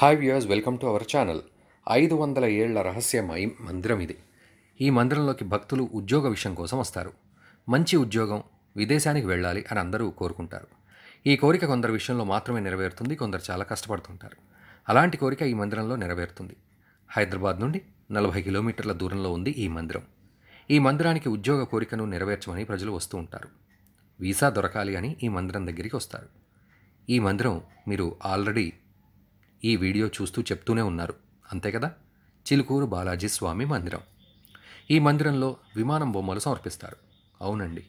hi viewers welcome to our channel ఐదు వందల ఏళ్ల మై మందిరం ఇది ఈ మందిరంలోకి భక్తులు ఉద్యోగ విషయం కోసం వస్తారు మంచి ఉద్యోగం విదేశానికి వెళ్ళాలి అని అందరూ కోరుకుంటారు ఈ కోరిక కొందరి విషయంలో మాత్రమే నెరవేరుతుంది కొందరు చాలా కష్టపడుతుంటారు అలాంటి కోరిక ఈ మందిరంలో నెరవేరుతుంది హైదరాబాద్ నుండి నలభై కిలోమీటర్ల దూరంలో ఉంది ఈ మందిరం ఈ మందిరానికి ఉద్యోగ కోరికను నెరవేర్చమని ప్రజలు వస్తూ ఉంటారు వీసా దొరకాలి అని ఈ మందిరం దగ్గరికి వస్తారు ఈ మందిరం మీరు ఆల్రెడీ ఈ వీడియో చూస్తూ చెప్తూనే ఉన్నారు అంతే కదా చిలుకూరు బాలాజీ స్వామి మందిరం ఈ మందిరంలో విమానం బొమ్మలు సమర్పిస్తారు అవునండి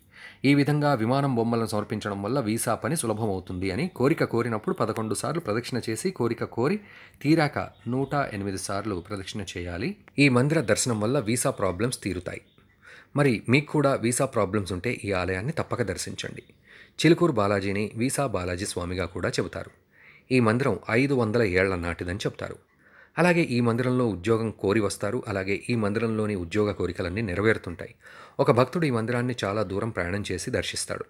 ఈ విధంగా విమానం బొమ్మలను సమర్పించడం వల్ల వీసా పని సులభమవుతుంది అని కోరిక కోరినప్పుడు పదకొండు సార్లు ప్రదక్షిణ చేసి కోరిక కోరి తీరాక నూట ఎనిమిది సార్లు ప్రదక్షిణ చేయాలి ఈ మందిర దర్శనం వల్ల వీసా ప్రాబ్లమ్స్ తీరుతాయి మరి మీకు కూడా వీసా ప్రాబ్లమ్స్ ఉంటే ఈ ఆలయాన్ని తప్పక దర్శించండి చిలుకూరు బాలాజీని వీసా బాలాజీ స్వామిగా కూడా చెబుతారు ఈ మందిరం ఐదు వందల ఏళ్ల నాటిదని చెప్తారు అలాగే ఈ మందిరంలో ఉద్యోగం కోరి వస్తారు అలాగే ఈ మందిరంలోని ఉద్యోగ కోరికలన్నీ నెరవేరుతుంటాయి ఒక భక్తుడు ఈ మందిరాన్ని చాలా దూరం ప్రయాణం చేసి దర్శిస్తాడు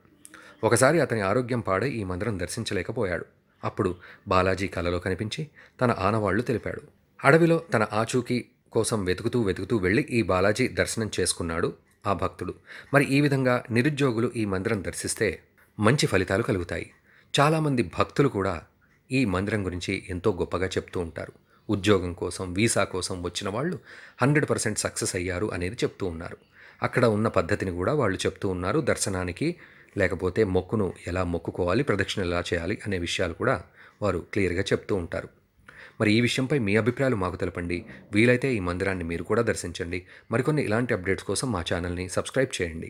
ఒకసారి అతని ఆరోగ్యం పాడై ఈ మందిరం దర్శించలేకపోయాడు అప్పుడు బాలాజీ కలలో కనిపించి తన ఆనవాళ్లు తెలిపాడు అడవిలో తన ఆచూకీ కోసం వెతుకుతూ వెతుకుతూ వెళ్ళి ఈ బాలాజీ దర్శనం చేసుకున్నాడు ఆ భక్తుడు మరి ఈ విధంగా నిరుద్యోగులు ఈ మందిరం దర్శిస్తే మంచి ఫలితాలు కలుగుతాయి చాలామంది భక్తులు కూడా ఈ మందిరం గురించి ఎంతో గొప్పగా చెప్తూ ఉంటారు ఉద్యోగం కోసం వీసా కోసం వచ్చిన వాళ్ళు హండ్రెడ్ పర్సెంట్ సక్సెస్ అయ్యారు అనేది చెప్తూ ఉన్నారు అక్కడ ఉన్న పద్ధతిని కూడా వాళ్ళు చెప్తూ ఉన్నారు దర్శనానికి లేకపోతే మొక్కును ఎలా మొక్కుకోవాలి ప్రదక్షిణ ఎలా చేయాలి అనే విషయాలు కూడా వారు క్లియర్గా చెప్తూ ఉంటారు మరి ఈ విషయంపై మీ అభిప్రాయాలు మాకు తెలపండి వీలైతే ఈ మందిరాన్ని మీరు కూడా దర్శించండి మరికొన్ని ఇలాంటి అప్డేట్స్ కోసం మా ఛానల్ని సబ్స్క్రైబ్ చేయండి